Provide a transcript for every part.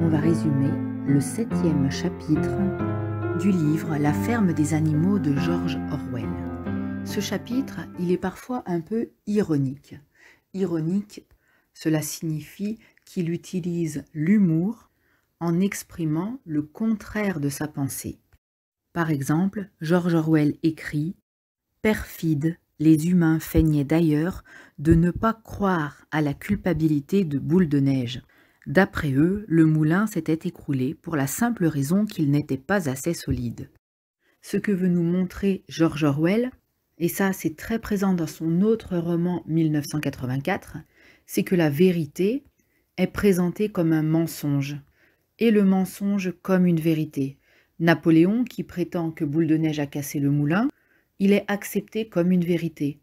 on va résumer le septième chapitre du livre La ferme des animaux de George Orwell. Ce chapitre, il est parfois un peu ironique. Ironique, cela signifie qu'il utilise l'humour en exprimant le contraire de sa pensée. Par exemple, George Orwell écrit Perfide, les humains feignaient d'ailleurs de ne pas croire à la culpabilité de Boule de Neige. D'après eux, le moulin s'était écroulé pour la simple raison qu'il n'était pas assez solide. Ce que veut nous montrer George Orwell, et ça c'est très présent dans son autre roman 1984, c'est que la vérité est présentée comme un mensonge, et le mensonge comme une vérité. Napoléon, qui prétend que Boule de Neige a cassé le moulin, il est accepté comme une vérité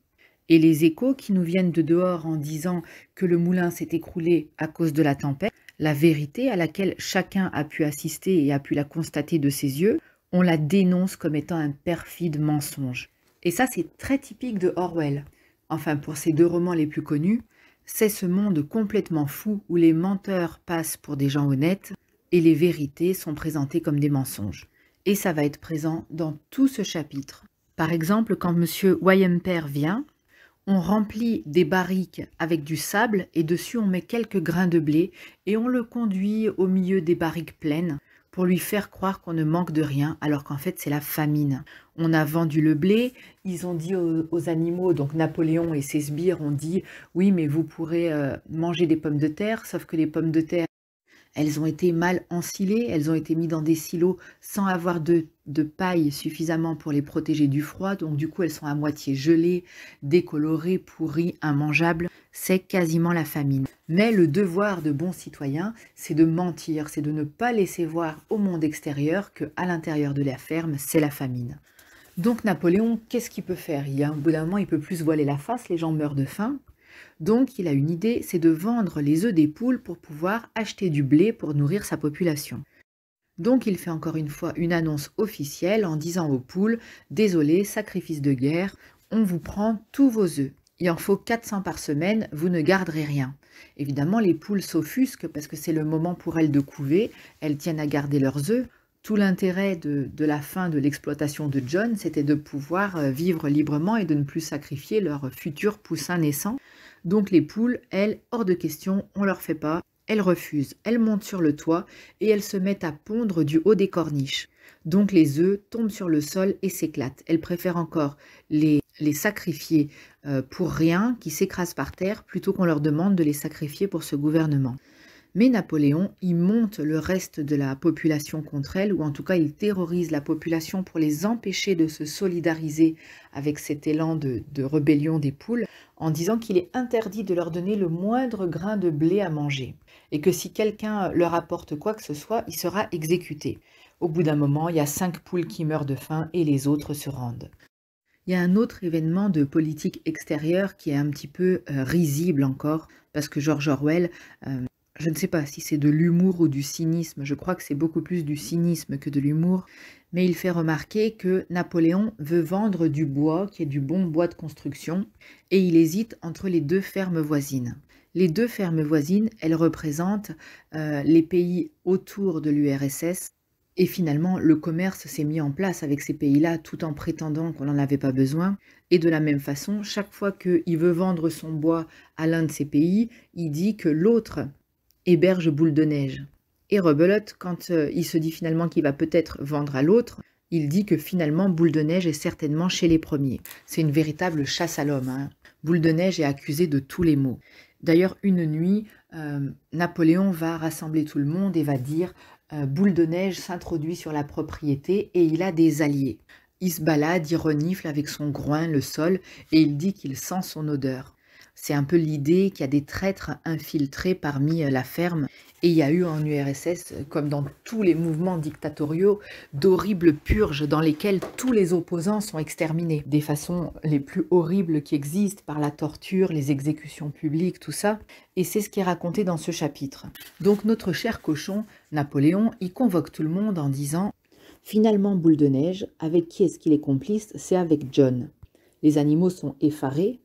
et les échos qui nous viennent de dehors en disant que le moulin s'est écroulé à cause de la tempête, la vérité à laquelle chacun a pu assister et a pu la constater de ses yeux, on la dénonce comme étant un perfide mensonge. Et ça, c'est très typique de Orwell. Enfin, pour ses deux romans les plus connus, c'est ce monde complètement fou où les menteurs passent pour des gens honnêtes et les vérités sont présentées comme des mensonges. Et ça va être présent dans tout ce chapitre. Par exemple, quand M. Wyamper vient, on remplit des barriques avec du sable et dessus on met quelques grains de blé et on le conduit au milieu des barriques pleines pour lui faire croire qu'on ne manque de rien alors qu'en fait c'est la famine. On a vendu le blé, ils ont dit aux, animaux, donc Napoléon et ses sbires ont dit oui mais vous pourrez euh, manger des pommes de terre, sauf que les pommes de terre elles ont été mal ensilées, elles ont été mises dans des silos sans avoir de, paille suffisamment pour les protéger du froid, donc du coup elles sont à moitié gelées, décolorées, pourries, immangeables. C'est quasiment la famine. Mais le devoir de bon citoyen, c'est de mentir, c'est de ne pas laisser voir au monde extérieur que à l'intérieur de la ferme, c'est la famine. Donc Napoléon, qu'est-ce qu'il peut faire il y a, Au bout d'un moment, il peut plus voiler la face, les gens meurent de faim, donc il a une idée, c'est de vendre les œufs des poules pour pouvoir acheter du blé pour nourrir sa population. Donc il fait encore une fois une annonce officielle en disant aux poules Désolé, sacrifice de guerre, on vous prend tous vos œufs. Il en faut 400 par semaine, vous ne garderez rien. Évidemment, les poules s'offusquent parce que c'est le moment pour elles de couver, elles tiennent à garder leurs œufs. Tout l'intérêt de, de, la fin de l'exploitation de John, c'était de pouvoir euh, vivre librement et de ne plus sacrifier leur futur poussin naissant. Donc les poules, elles, hors de question, on leur fait pas. Elles refusent, elles montent sur le toit et elles se mettent à pondre du haut des corniches. Donc les œufs tombent sur le sol et s'éclatent. Elles préfèrent encore les, sacrifier euh, pour rien, qui s'écrasent par terre, plutôt qu'on leur demande de les sacrifier pour ce gouvernement. Mais Napoléon y monte le reste de la population contre elle, ou en tout cas il terrorise la population pour les empêcher de se solidariser avec cet élan de, rébellion des poules, en disant qu'il est interdit de leur donner le moindre grain de blé à manger, et que si quelqu'un leur apporte quoi que ce soit, il sera exécuté. Au bout d'un moment, il y a cinq poules qui meurent de faim et les autres se rendent. Il y a un autre événement de politique extérieure qui est un petit peu euh, risible encore, parce que George Orwell euh, je ne sais pas si c'est de l'humour ou du cynisme, je crois que c'est beaucoup plus du cynisme que de l'humour, mais il fait remarquer que Napoléon veut vendre du bois, qui est du bon bois de construction, et il hésite entre les deux fermes voisines. Les deux fermes voisines, elles représentent euh, les pays autour de l'URSS, et finalement, le commerce s'est mis en place avec ces pays-là tout en prétendant qu'on n'en avait pas besoin. Et de la même façon, chaque fois qu'il veut vendre son bois à l'un de ces pays, il dit que l'autre héberge Boule de Neige. Et Rebelote, quand euh, il se dit finalement qu'il va peut-être vendre à l'autre, il dit que finalement Boule de Neige est certainement chez les premiers. C'est une véritable chasse à l'homme. Hein. Boule de Neige est accusée de tous les maux. D'ailleurs, une nuit, euh, Napoléon va rassembler tout le monde et va dire euh, Boule de Neige s'introduit sur la propriété et il a des alliés. Il se balade, il renifle avec son groin le sol et il dit qu'il sent son odeur. C'est un peu l'idée qu'il y a des traîtres infiltrés parmi euh, la ferme. Et il y a eu en URSS, euh, comme dans tous les mouvements dictatoriaux, d'horribles purges dans lesquelles tous les opposants sont exterminés. Des façons les plus horribles qui existent, par la torture, les exécutions publiques, tout ça. Et c'est ce qui est raconté dans ce chapitre. Donc notre cher cochon, Napoléon, y convoque tout le monde en disant Finalement, boule de neige, avec qui est-ce qu'il est complice C'est avec John. Les animaux sont effarés,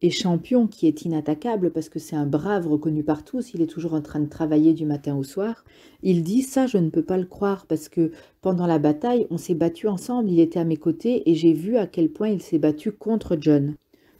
et champion qui est inattaquable parce que c'est un brave reconnu par tous, il est toujours en train de travailler du matin au soir, il dit ça je ne peux pas le croire parce que pendant la bataille on s'est battu ensemble, il était à mes côtés et j'ai vu à quel point il s'est battu contre John.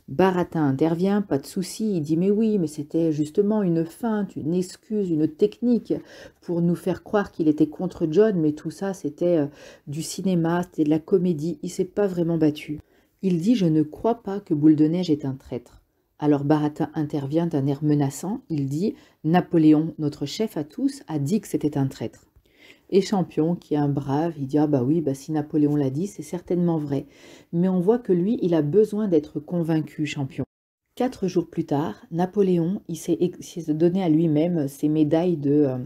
Baratin intervient, pas de souci, il dit mais oui, mais c'était justement une feinte, une excuse, une technique pour nous faire croire qu'il était contre John, mais tout ça c'était euh, du cinéma, c'était de la comédie, il s'est pas vraiment battu. Il dit « Je ne crois pas que Boule de Neige est un traître ». Alors Baratin intervient d'un air menaçant, il dit « Napoléon, notre chef à tous, a dit que c'était un traître ». Et Champion, qui est un brave, il dit « Ah bah oui, bah si Napoléon l'a dit, c'est certainement vrai ». Mais on voit que lui, il a besoin d'être convaincu, Champion. Quatre jours plus tard, Napoléon, il s'est donné à lui-même ses médailles de euh,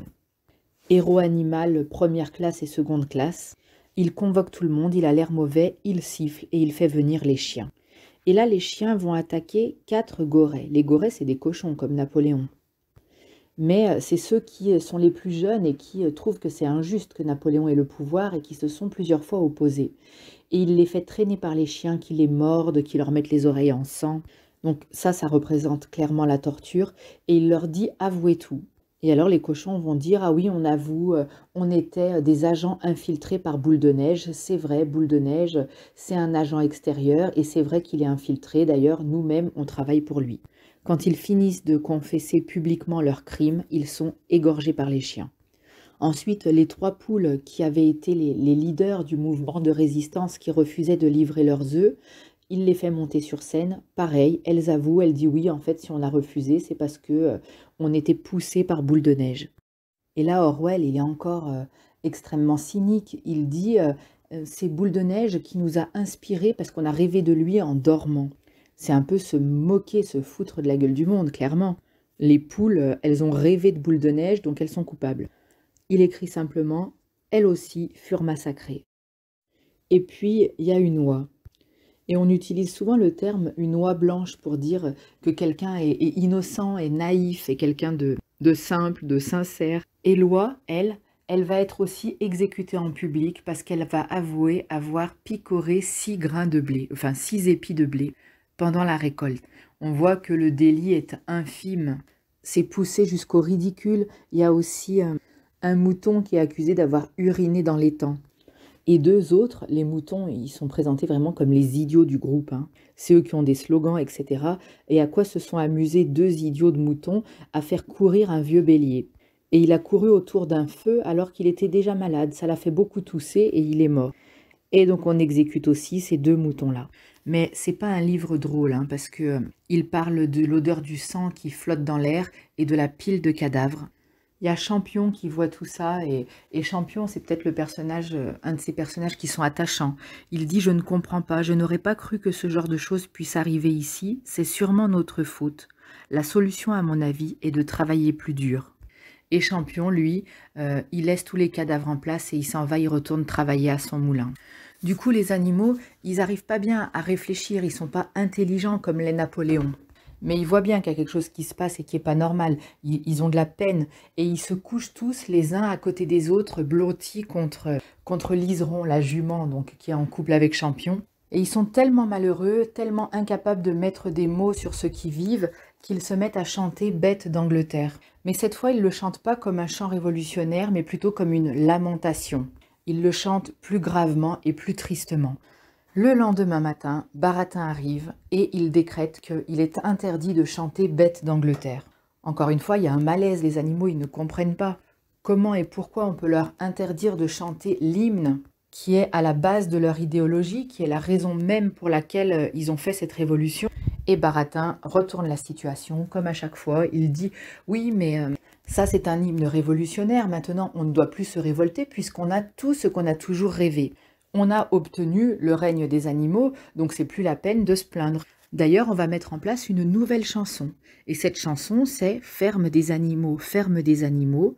héros animal première classe et seconde classe. Il convoque tout le monde, il a l'air mauvais, il siffle et il fait venir les chiens. Et là, les chiens vont attaquer quatre gorées. Les gorées, c'est des cochons comme Napoléon. Mais euh, c'est ceux qui euh, sont les plus jeunes et qui euh, trouvent que c'est injuste que Napoléon ait le pouvoir et qui se sont plusieurs fois opposés. Et il les fait traîner par les chiens, qui les mordent, qui leur mettent les oreilles en sang. Donc ça, ça représente clairement la torture. Et il leur dit avouez tout. Et alors les cochons vont dire Ah oui, on avoue, euh, on était euh, des agents infiltrés par boule de neige. C'est vrai, boule de neige, c'est un agent extérieur et c'est vrai qu'il est infiltré. D'ailleurs, nous-mêmes, on travaille pour lui. Quand ils finissent de confesser publiquement leurs crimes, ils sont égorgés par les chiens. Ensuite, les trois poules qui avaient été les, leaders du mouvement de résistance qui refusaient de livrer leurs œufs, il les fait monter sur scène. Pareil, elles avouent, elles disent oui, en fait, si on a refusé, c'est parce que euh, on était poussé par boule de neige. Et là, Orwell, il est encore euh, extrêmement cynique. Il dit euh, euh, c'est boule de neige qui nous a inspirés parce qu'on a rêvé de lui en dormant. C'est un peu se moquer, se foutre de la gueule du monde, clairement. Les poules, elles ont rêvé de boule de neige, donc elles sont coupables. Il écrit simplement Elles aussi furent massacrées. Et puis, il y a une oie. Et on utilise souvent le terme une oie blanche pour dire que quelqu'un est, innocent et naïf et quelqu'un de, simple, de sincère. Et l'oie, elle, elle va être aussi exécutée en public parce qu'elle va avouer avoir picoré six grains de blé, enfin six épis de blé pendant la récolte. On voit que le délit est infime. C'est poussé jusqu'au ridicule. Il y a aussi un mouton qui est accusé d'avoir uriné dans l'étang. Et deux autres, les moutons, ils sont présentés vraiment comme les idiots du groupe. Hein. C'est eux qui ont des slogans, etc. Et à quoi se sont amusés deux idiots de moutons À faire courir un vieux bélier. Et il a couru autour d'un feu alors qu'il était déjà malade. Ça l'a fait beaucoup tousser et il est mort. Et donc on exécute aussi ces deux moutons-là. Mais c'est pas un livre drôle, hein, parce que euh, il parle de l'odeur du sang qui flotte dans l'air et de la pile de cadavres il y a Champion qui voit tout ça et, Champion, c'est peut-être le personnage, euh, un de ces personnages qui sont attachants. Il dit Je ne comprends pas, je n'aurais pas cru que ce genre de choses puisse arriver ici, c'est sûrement notre faute. La solution, à mon avis, est de travailler plus dur. Et Champion, lui, euh, il laisse tous les cadavres en place et il s'en va, il retourne travailler à son moulin. Du coup, les animaux, ils n'arrivent pas bien à réfléchir, ils sont pas intelligents comme les Napoléons mais ils voient bien qu'il y a quelque chose qui se passe et qui n'est pas normal. Ils, ont de la peine et ils se couchent tous les uns à côté des autres, blottis contre, contre Liseron, la jument, donc qui est en couple avec Champion. Et ils sont tellement malheureux, tellement incapables de mettre des mots sur ceux qui vivent, qu'ils se mettent à chanter Bête d'Angleterre. Mais cette fois, ils ne le chantent pas comme un chant révolutionnaire, mais plutôt comme une lamentation. Ils le chantent plus gravement et plus tristement. Le lendemain matin, Baratin arrive et il décrète qu'il est interdit de chanter Bête d'Angleterre. Encore une fois, il y a un malaise, les animaux, ils ne comprennent pas comment et pourquoi on peut leur interdire de chanter l'hymne qui est à la base de leur idéologie, qui est la raison même pour laquelle euh, ils ont fait cette révolution. Et Baratin retourne la situation, comme à chaque fois, il dit « Oui, mais euh, ça c'est un hymne révolutionnaire, maintenant on ne doit plus se révolter puisqu'on a tout ce qu'on a toujours rêvé » on a obtenu le règne des animaux, donc c'est plus la peine de se plaindre. D'ailleurs, on va mettre en place une nouvelle chanson. Et cette chanson, c'est Ferme des animaux, ferme des animaux,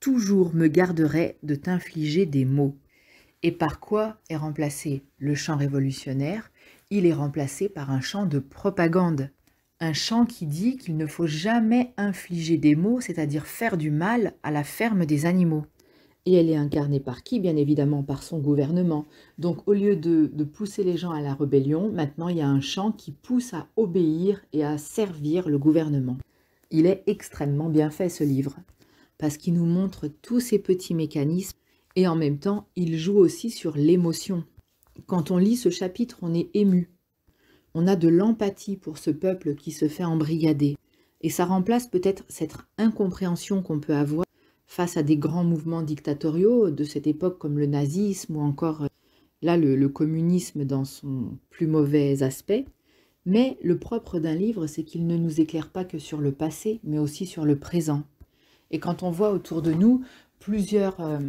toujours me garderai de t'infliger des maux. Et par quoi est remplacé le chant révolutionnaire Il est remplacé par un chant de propagande. Un chant qui dit qu'il ne faut jamais infliger des maux, c'est-à-dire faire du mal à la ferme des animaux. Et elle est incarnée par qui Bien évidemment par son gouvernement. Donc au lieu de, pousser les gens à la rébellion, maintenant il y a un chant qui pousse à obéir et à servir le gouvernement. Il est extrêmement bien fait ce livre, parce qu'il nous montre tous ces petits mécanismes, et en même temps il joue aussi sur l'émotion. Quand on lit ce chapitre, on est ému. On a de l'empathie pour ce peuple qui se fait embrigader. Et ça remplace peut-être cette incompréhension qu'on peut avoir face à des grands mouvements dictatoriaux de cette époque comme le nazisme ou encore euh, là le, communisme dans son plus mauvais aspect. Mais le propre d'un livre, c'est qu'il ne nous éclaire pas que sur le passé, mais aussi sur le présent. Et quand on voit autour de nous plusieurs euh,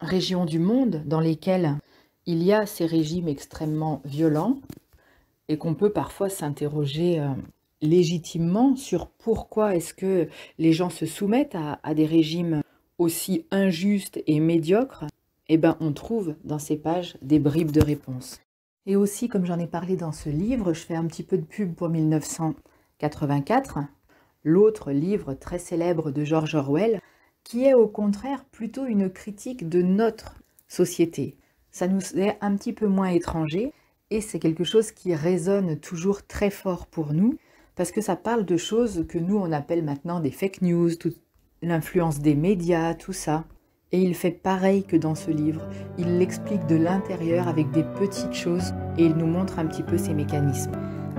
régions du monde dans lesquelles il y a ces régimes extrêmement violents, et qu'on peut parfois s'interroger euh, légitimement sur pourquoi est-ce que les gens se soumettent à, des régimes aussi injuste et médiocre, eh ben, on trouve dans ces pages des bribes de réponses. Et aussi, comme j'en ai parlé dans ce livre, je fais un petit peu de pub pour 1984, l'autre livre très célèbre de George Orwell, qui est au contraire plutôt une critique de notre société. Ça nous est un petit peu moins étranger et c'est quelque chose qui résonne toujours très fort pour nous parce que ça parle de choses que nous on appelle maintenant des fake news, l'influence des médias, tout ça. Et il fait pareil que dans ce livre, il l'explique de l'intérieur avec des petites choses et il nous montre un petit peu ses mécanismes.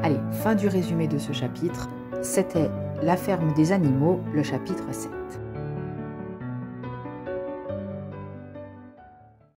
Allez, fin du résumé de ce chapitre. C'était La ferme des animaux, le chapitre 7.